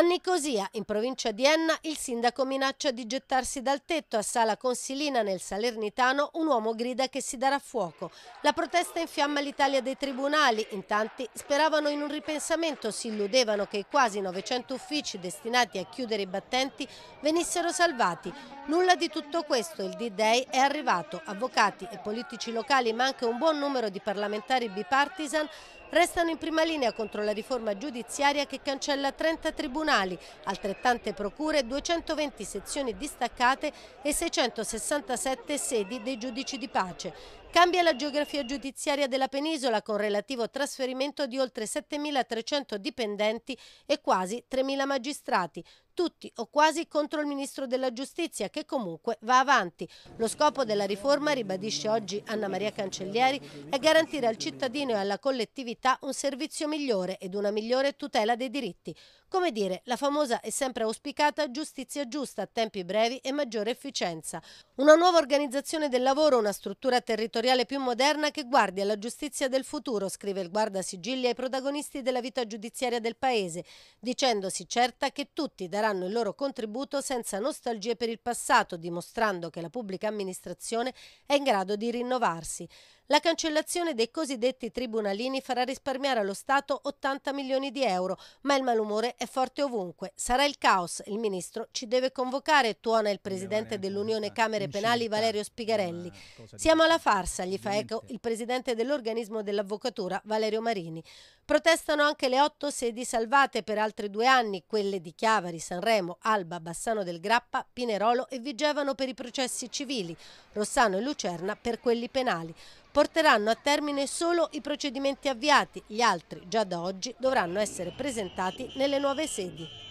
A Nicosia, in provincia di Enna, il sindaco minaccia di gettarsi dal tetto a Sala Consilina nel Salernitano, un uomo grida che si darà fuoco. La protesta infiamma l'Italia dei tribunali, in tanti speravano in un ripensamento, si illudevano che i quasi 900 uffici destinati a chiudere i battenti venissero salvati. Nulla di tutto questo, il D-Day è arrivato, avvocati e politici locali ma anche un buon numero di parlamentari bipartisan restano in prima linea contro la riforma giudiziaria che cancella 30 tribunali, altrettante procure, 220 sezioni distaccate e 667 sedi dei giudici di pace. Cambia la geografia giudiziaria della penisola con relativo trasferimento di oltre 7.300 dipendenti e quasi 3.000 magistrati tutti o quasi contro il ministro della giustizia che comunque va avanti. Lo scopo della riforma, ribadisce oggi Anna Maria Cancellieri, è garantire al cittadino e alla collettività un servizio migliore ed una migliore tutela dei diritti. Come dire, la famosa e sempre auspicata giustizia giusta a tempi brevi e maggiore efficienza. Una nuova organizzazione del lavoro, una struttura territoriale più moderna che guardi alla giustizia del futuro, scrive il guarda sigilli ai protagonisti della vita giudiziaria del Paese, dicendosi certa che tutti daranno il loro contributo senza nostalgie per il passato, dimostrando che la pubblica amministrazione è in grado di rinnovarsi. La cancellazione dei cosiddetti tribunalini farà risparmiare allo Stato 80 milioni di euro, ma il malumore è forte ovunque. Sarà il caos. Il ministro ci deve convocare, tuona il presidente dell'Unione Camere Penali Valerio Spigarelli. Siamo alla farsa, gli fa eco il presidente dell'organismo dell'avvocatura Valerio Marini. Protestano anche le otto sedi salvate per altri due anni, quelle di Chiavari, Sanremo, Alba, Bassano del Grappa, Pinerolo e Vigevano per i processi civili, Rossano e Lucerna per quelli penali porteranno a termine solo i procedimenti avviati, gli altri già da oggi dovranno essere presentati nelle nuove sedi.